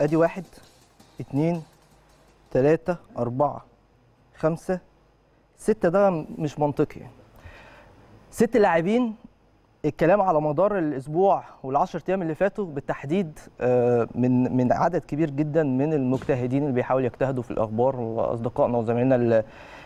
ادي واحد اتنين تلاتة أربعة خمسة ستة ده مش منطقي ست لاعبين الكلام على مدار الاسبوع والعشر ايام اللي فاتوا بالتحديد آه، من من عدد كبير جدا من المجتهدين اللي بيحاولوا يجتهدوا في الاخبار واصدقائنا وزمايلنا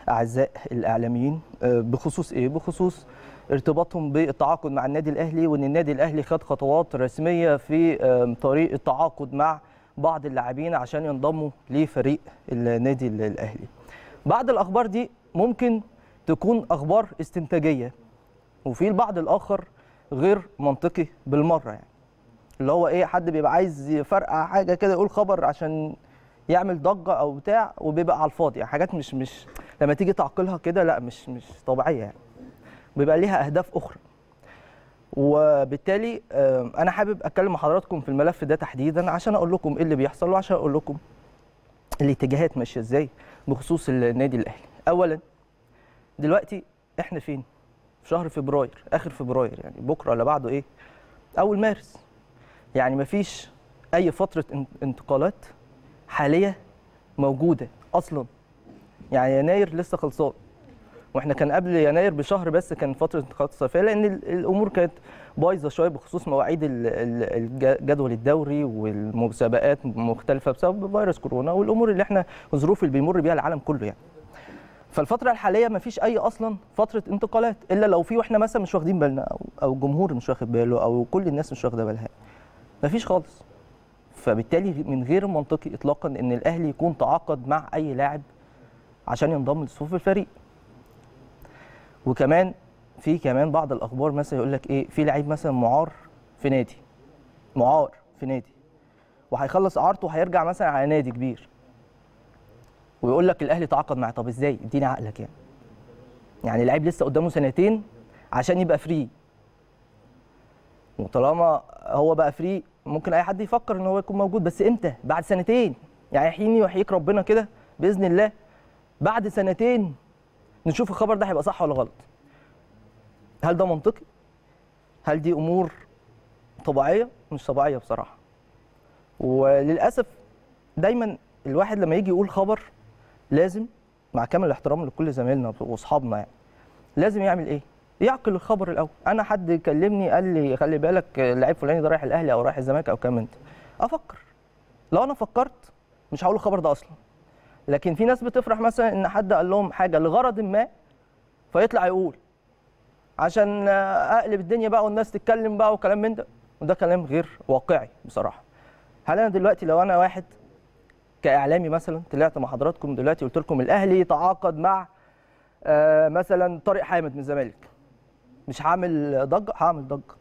الاعزاء الاعلاميين آه، بخصوص ايه؟ بخصوص ارتباطهم بالتعاقد مع النادي الاهلي وان النادي الاهلي خد خطوات رسميه في آه، طريق التعاقد مع بعض اللاعبين عشان ينضموا لفريق النادي الاهلي بعض الاخبار دي ممكن تكون اخبار استنتاجيه وفي البعض الاخر غير منطقي بالمره يعني اللي هو ايه حد بيبقى عايز يفرقع حاجه كده يقول خبر عشان يعمل ضجه او بتاع وبيبقى على الفاضي يعني حاجات مش مش لما تيجي تعقلها كده لا مش مش طبيعيه يعني بيبقى ليها اهداف اخرى وبالتالي انا حابب اتكلم مع حضراتكم في الملف ده تحديدا عشان اقول لكم ايه اللي بيحصل وعشان اقول لكم الاتجاهات ماشيه ازاي بخصوص النادي الاهلي اولا دلوقتي احنا فين في شهر فبراير اخر فبراير يعني بكره ولا بعده ايه اول مارس يعني مفيش اي فتره انتقالات حاليه موجوده اصلا يعني يناير لسه خلصان واحنا كان قبل يناير بشهر بس كان فتره انتقالات الصيفيه لان الامور كانت بايظه شويه بخصوص مواعيد الجدول الدوري والمسابقات مختلفه بسبب فيروس كورونا والامور اللي احنا الظروف اللي بيمر بيها العالم كله يعني. فالفتره الحاليه ما فيش اي اصلا فتره انتقالات الا لو في واحنا مثلا مش واخدين بالنا او او الجمهور مش واخد باله او كل الناس مش واخده بالها. ما فيش خالص. فبالتالي من غير منطقي اطلاقا ان الاهلي يكون تعاقد مع اي لاعب عشان ينضم لصفوف الفريق. وكمان في كمان بعض الاخبار مثلا يقول لك ايه في لعيب مثلا معار في نادي معار في نادي وهيخلص اعارته وهيرجع مثلا على نادي كبير ويقول لك الاهلي تعاقد معاه طب ازاي اديني عقلك يعني يعني اللعيب لسه قدامه سنتين عشان يبقى فري وطالما هو بقى فري ممكن اي حد يفكر ان هو يكون موجود بس امتى بعد سنتين يعني حين ويحييك ربنا كده باذن الله بعد سنتين نشوف الخبر ده هيبقى صح ولا غلط هل ده منطقي هل دي امور طبيعيه مش طبيعيه بصراحه وللاسف دايما الواحد لما يجي يقول خبر لازم مع كامل الاحترام لكل زمايلنا واصحابنا يعني لازم يعمل ايه يعقل الخبر الاول انا حد كلمني قال لي خلي بالك اللعيب فلاني ده رايح الاهلي او رايح الزمالك او كام انت افكر لو انا فكرت مش هقول الخبر ده اصلا لكن في ناس بتفرح مثلا ان حد قال لهم حاجه لغرض ما فيطلع يقول عشان اقلب الدنيا بقى والناس تتكلم بقى وكلام من ده وده كلام غير واقعي بصراحه هل انا دلوقتي لو انا واحد كاعلامي مثلا طلعت مع حضراتكم دلوقتي قلت لكم الاهلي تعاقد مع آه، مثلا طارق حامد من الزمالك مش هعمل ضجه هعمل ضجه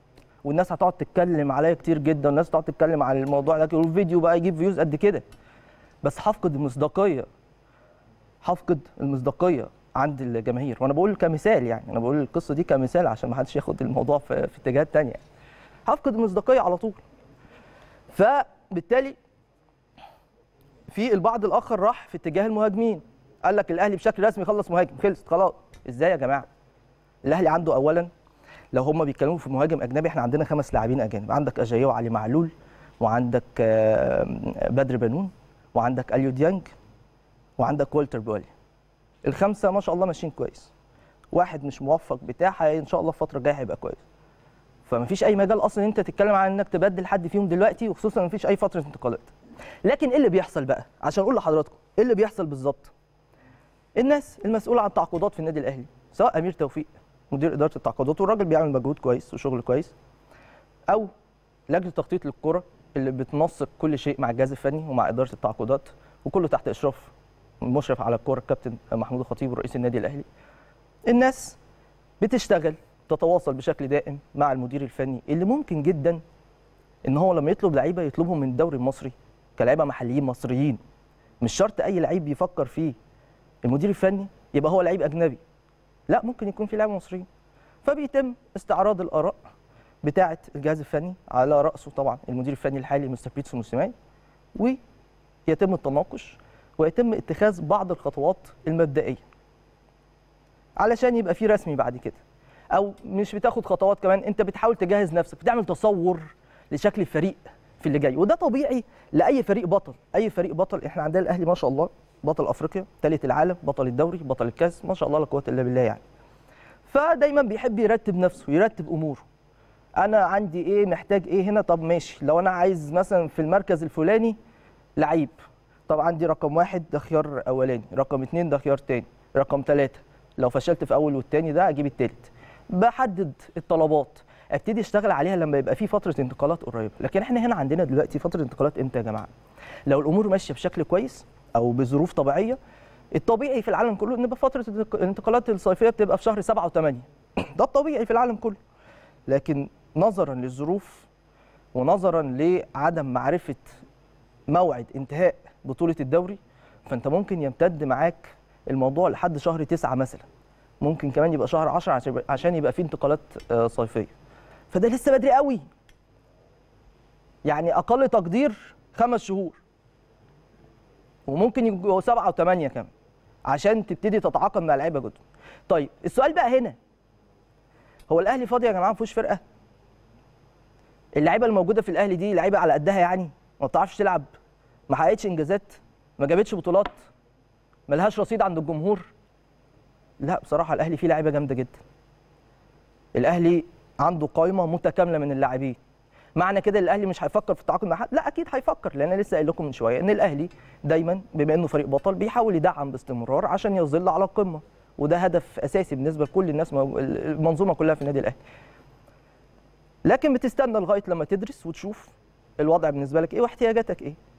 والناس هتقعد تتكلم عليا كتير جدا والناس هتقعد تتكلم على الموضوع ده والفيديو بقى يجيب فيوز قد كده بس هفقد المصداقيه هفقد المصداقيه عند الجماهير وانا بقول كمثال يعني انا بقول القصه دي كمثال عشان ما حدش ياخد الموضوع في, في اتجاهات ثانيه هفقد المصداقيه على طول فبالتالي في البعض الاخر راح في اتجاه المهاجمين قال لك الاهلي بشكل رسمي خلص مهاجم خلصت خلاص ازاي يا جماعه الاهلي عنده اولا لو هم بيتكلموا في مهاجم اجنبي احنا عندنا خمس لاعبين اجانب عندك اجايو علي معلول وعندك بدر بنون وعندك اليو ديانج وعندك والتر بولي الخمسه ما شاء الله ماشيين كويس واحد مش موفق بتاع ان شاء الله الفتره الجايه هيبقى كويس فمفيش اي مجال اصلا انت تتكلم عن انك تبدل حد فيهم دلوقتي وخصوصا مفيش اي فتره انتقالات لكن ايه اللي بيحصل بقى عشان اقول لحضراتكم ايه اللي بيحصل بالظبط الناس المسؤوله عن التعاقدات في النادي الاهلي سواء امير توفيق مدير اداره التعاقدات والراجل بيعمل مجهود كويس وشغل كويس او لجنه تخطيط للكره اللي بتنسق كل شيء مع الجهاز الفني ومع اداره التعاقدات وكله تحت اشراف المشرف على الكوره الكابتن محمود الخطيب رئيس النادي الاهلي الناس بتشتغل تتواصل بشكل دائم مع المدير الفني اللي ممكن جدا ان هو لما يطلب لعيبه يطلبهم من الدوري المصري كلعيبه محليين مصريين مش شرط اي لعيب بيفكر فيه المدير الفني يبقى هو لعيب اجنبي لا ممكن يكون في لعيبه مصريين فبيتم استعراض الاراء بتاعه الجهاز الفني على راسه طبعا المدير الفني الحالي مستر بيتسو موسيماي ويتم التناقش ويتم اتخاذ بعض الخطوات المبدئيه علشان يبقى في رسمي بعد كده او مش بتاخد خطوات كمان انت بتحاول تجهز نفسك بتعمل تصور لشكل الفريق في اللي جاي وده طبيعي لاي فريق بطل اي فريق بطل احنا عندنا الاهلي ما شاء الله بطل افريقيا ثالث العالم بطل الدوري بطل الكاس ما شاء الله لا قوه الا بالله يعني فدايما بيحب يرتب نفسه يرتب اموره انا عندي ايه محتاج ايه هنا طب ماشي لو انا عايز مثلا في المركز الفلاني لعيب طب عندي رقم واحد ده خيار اولاني رقم اتنين ده خيار تاني رقم تلاته لو فشلت في اول والتاني ده اجيب التالت بحدد الطلبات ابتدي اشتغل عليها لما يبقى في فتره انتقالات قريبه لكن احنا هنا عندنا دلوقتي فتره انتقالات امتى يا جماعه لو الامور ماشيه بشكل كويس او بظروف طبيعيه الطبيعي في العالم كله ان فتره الانتقالات الصيفيه بتبقى في شهر 7 و8 ده الطبيعي في العالم كله لكن نظرا للظروف ونظرا لعدم معرفه موعد انتهاء بطوله الدوري فانت ممكن يمتد معاك الموضوع لحد شهر تسعة مثلا ممكن كمان يبقى شهر 10 عشان يبقى فيه انتقالات آه، صيفيه فده لسه بدري قوي يعني اقل تقدير خمس شهور وممكن يبقوا سبعه وثمانيه كمان عشان تبتدي تتعاقد مع لعيبه جدد طيب السؤال بقى هنا هو الاهلي فاضي يا جماعه ما فيهوش فرقه اللعيبه الموجوده في الاهلي دي لعيبه على قدها يعني ما بتعرفش تلعب ما حققتش انجازات ما جابتش بطولات ملهاش رصيد عند الجمهور لا بصراحه الاهلي فيه لعيبه جامده جدا الاهلي عنده قائمه متكامله من اللاعبين معنى كده الاهلي مش هيفكر في التعاقد مع حد لا اكيد هيفكر لان انا لسه قايل لكم من شويه ان الاهلي دايما بما انه فريق بطل بيحاول يدعم باستمرار عشان يظل على القمه وده هدف اساسي بالنسبه لكل الناس المنظومه كلها في النادي الاهلي لكن بتستنى لغايه لما تدرس وتشوف الوضع بالنسبه لك ايه واحتياجاتك ايه